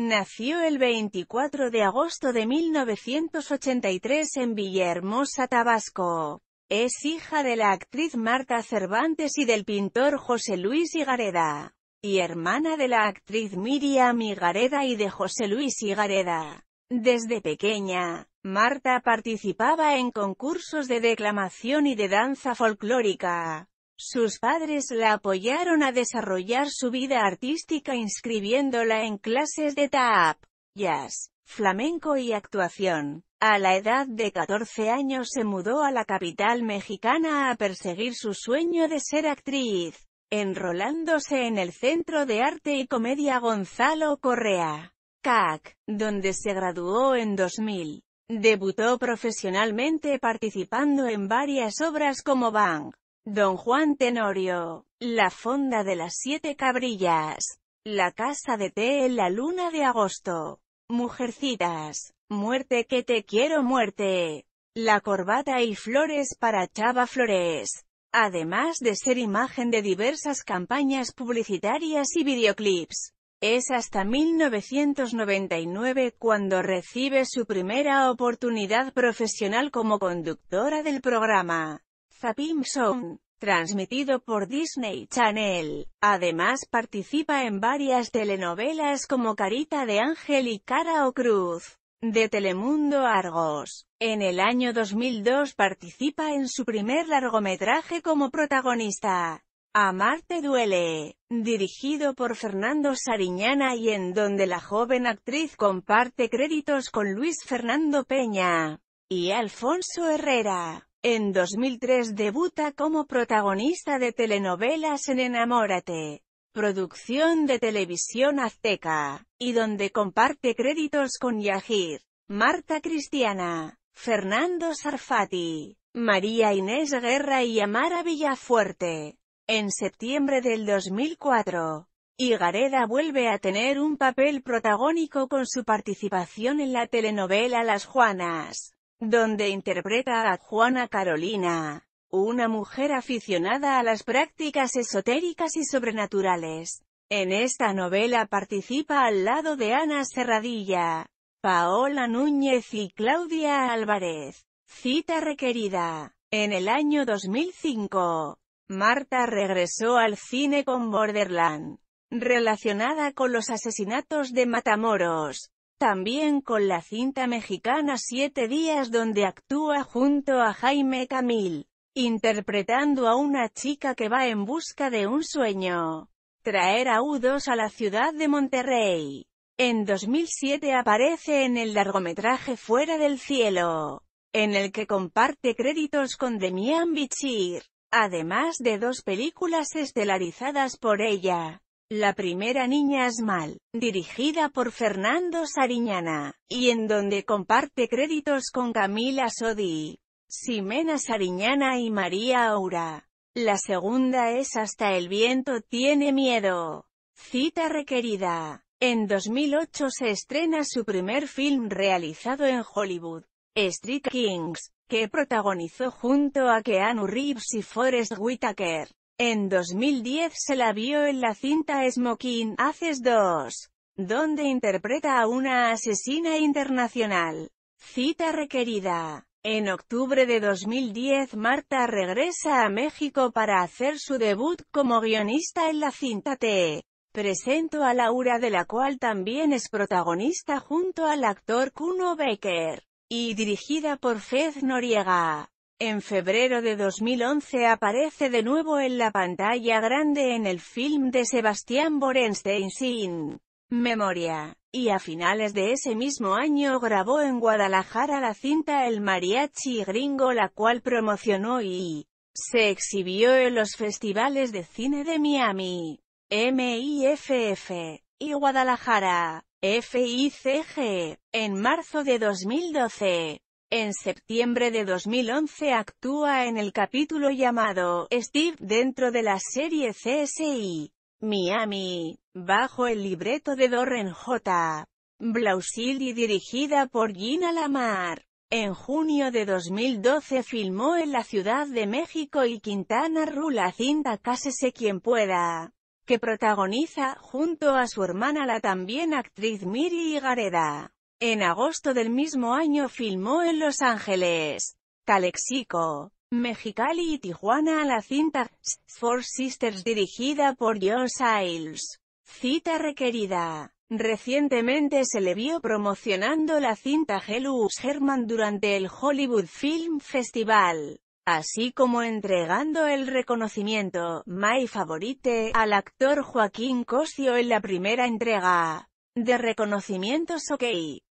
Nació el 24 de agosto de 1983 en Villahermosa, Tabasco. Es hija de la actriz Marta Cervantes y del pintor José Luis Higareda, y hermana de la actriz Miriam Higareda y de José Luis Higareda. Desde pequeña, Marta participaba en concursos de declamación y de danza folclórica. Sus padres la apoyaron a desarrollar su vida artística inscribiéndola en clases de tap, jazz, flamenco y actuación. A la edad de 14 años se mudó a la capital mexicana a perseguir su sueño de ser actriz, enrolándose en el Centro de Arte y Comedia Gonzalo Correa, CAC, donde se graduó en 2000. Debutó profesionalmente participando en varias obras como Bang! Don Juan Tenorio, la Fonda de las Siete Cabrillas, la Casa de Té en la Luna de Agosto, Mujercitas, Muerte que te quiero muerte, la corbata y flores para Chava Flores, además de ser imagen de diversas campañas publicitarias y videoclips. Es hasta 1999 cuando recibe su primera oportunidad profesional como conductora del programa. Zapim transmitido por Disney Channel. Además participa en varias telenovelas como Carita de Ángel y Cara o Cruz, de Telemundo Argos. En el año 2002 participa en su primer largometraje como protagonista. Amarte duele, dirigido por Fernando Sariñana y en donde la joven actriz comparte créditos con Luis Fernando Peña y Alfonso Herrera. En 2003 debuta como protagonista de telenovelas en Enamórate, producción de televisión azteca, y donde comparte créditos con Yahir, Marta Cristiana, Fernando Sarfati, María Inés Guerra y Amara Villafuerte. En septiembre del 2004, Igareda vuelve a tener un papel protagónico con su participación en la telenovela Las Juanas donde interpreta a Juana Carolina, una mujer aficionada a las prácticas esotéricas y sobrenaturales. En esta novela participa al lado de Ana Serradilla, Paola Núñez y Claudia Álvarez. Cita requerida. En el año 2005, Marta regresó al cine con Borderland, relacionada con los asesinatos de Matamoros. También con la cinta mexicana Siete Días donde actúa junto a Jaime Camil, interpretando a una chica que va en busca de un sueño. Traer a a la ciudad de Monterrey. En 2007 aparece en el largometraje Fuera del Cielo, en el que comparte créditos con Demian Bichir, además de dos películas estelarizadas por ella. La primera niña es mal, dirigida por Fernando Sariñana, y en donde comparte créditos con Camila Sodi, Ximena Sariñana y María Aura. La segunda es Hasta el viento tiene miedo. Cita requerida. En 2008 se estrena su primer film realizado en Hollywood, Street Kings, que protagonizó junto a Keanu Reeves y Forrest Whitaker. En 2010 se la vio en la cinta Smoking, Haces 2, donde interpreta a una asesina internacional. Cita requerida. En octubre de 2010 Marta regresa a México para hacer su debut como guionista en la cinta T. Presento a Laura de la cual también es protagonista junto al actor Kuno Becker, y dirigida por Fez Noriega. En febrero de 2011 aparece de nuevo en la pantalla grande en el film de Sebastián Borenstein sin memoria, y a finales de ese mismo año grabó en Guadalajara la cinta El Mariachi Gringo la cual promocionó y se exhibió en los festivales de cine de Miami, MIFF, y Guadalajara, FICG, en marzo de 2012. En septiembre de 2011 actúa en el capítulo llamado Steve dentro de la serie CSI Miami, bajo el libreto de Dorren J. Blausil y dirigida por Gina Lamar. En junio de 2012 filmó en la Ciudad de México y Quintana Roo la cinta Cásese quien pueda, que protagoniza, junto a su hermana la también actriz Miri Gareda. En agosto del mismo año filmó en Los Ángeles, Calexico, Mexicali y Tijuana a la cinta Four Sisters dirigida por John Siles. Cita requerida. Recientemente se le vio promocionando la cinta Hellus Herman durante el Hollywood Film Festival, así como entregando el reconocimiento, My Favorite, al actor Joaquín Cosio en la primera entrega de reconocimientos OK.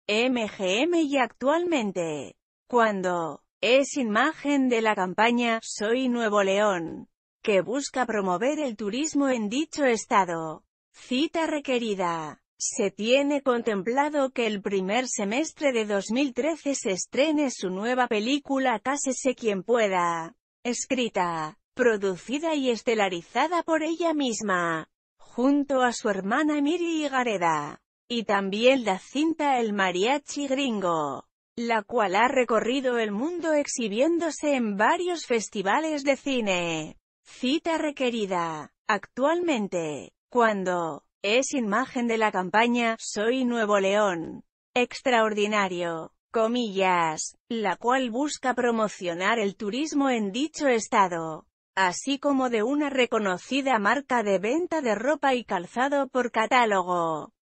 MGM y actualmente, cuando, es imagen de la campaña Soy Nuevo León, que busca promover el turismo en dicho estado. Cita requerida. Se tiene contemplado que el primer semestre de 2013 se estrene su nueva película Cásese quien pueda, escrita, producida y estelarizada por ella misma, junto a su hermana Miri Gareda y también la cinta El Mariachi Gringo, la cual ha recorrido el mundo exhibiéndose en varios festivales de cine. Cita requerida. Actualmente, cuando es imagen de la campaña Soy Nuevo León. Extraordinario. Comillas, la cual busca promocionar el turismo en dicho estado, así como de una reconocida marca de venta de ropa y calzado por catálogo.